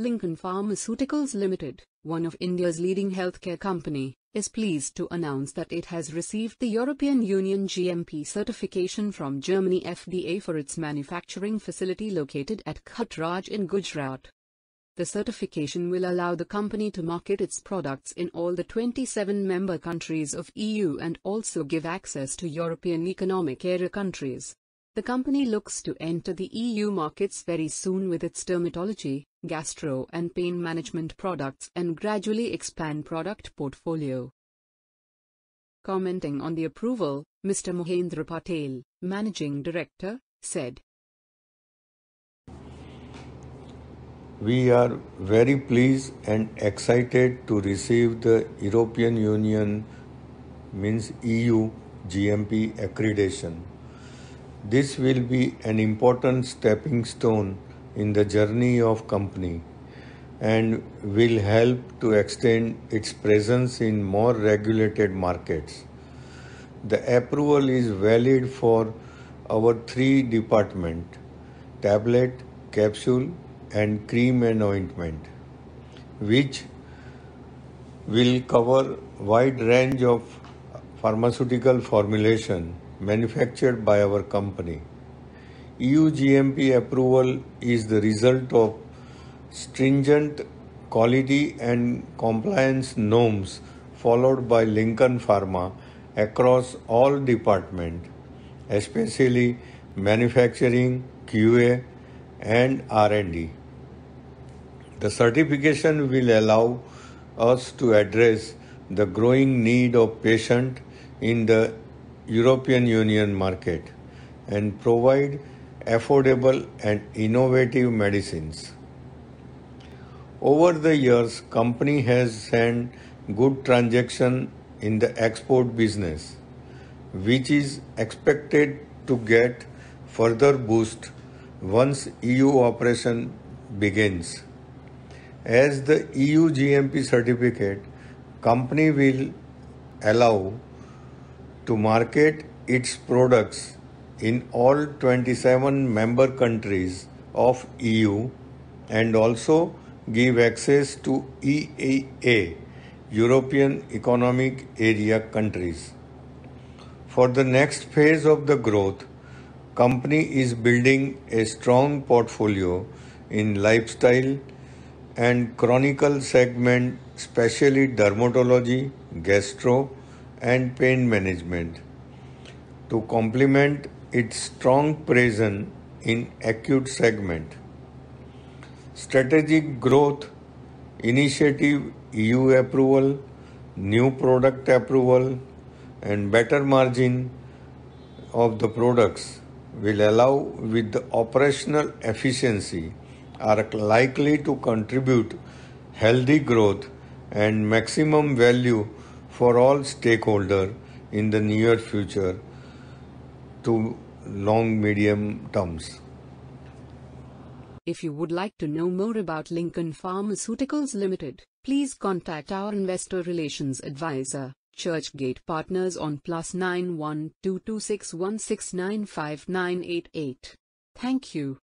Lincoln Pharmaceuticals Limited, one of India's leading healthcare company, is pleased to announce that it has received the European Union GMP certification from Germany FDA for its manufacturing facility located at Khatraj in Gujarat. The certification will allow the company to market its products in all the 27 member countries of EU and also give access to European Economic Area countries. The company looks to enter the EU markets very soon with its dermatology, gastro and pain management products and gradually expand product portfolio. Commenting on the approval, Mr. Mohendra Patel, Managing Director, said, We are very pleased and excited to receive the European Union, means EU, GMP accreditation. This will be an important stepping stone in the journey of company and will help to extend its presence in more regulated markets. The approval is valid for our three department tablet, capsule and cream and ointment which will cover wide range of pharmaceutical formulation manufactured by our company. EU GMP approval is the result of stringent quality and compliance norms followed by Lincoln Pharma across all departments, especially manufacturing, QA and R&D. The certification will allow us to address the growing need of patient in the European Union market and provide affordable and innovative medicines. Over the years, company has had good transaction in the export business, which is expected to get further boost once EU operation begins. As the EU GMP certificate, company will allow to market its products in all 27 member countries of EU and also give access to EEA European Economic Area countries. For the next phase of the growth, company is building a strong portfolio in lifestyle and chronicle segment, especially dermatology, gastro, and pain management to complement its strong presence in acute segment. Strategic growth initiative EU approval, new product approval and better margin of the products will allow with the operational efficiency are likely to contribute healthy growth and maximum value for all stakeholders in the near future to long medium terms. If you would like to know more about Lincoln Pharmaceuticals Limited, please contact our investor relations advisor, Churchgate Partners on plus plus nine one two two six one six nine five nine eight eight. Thank you.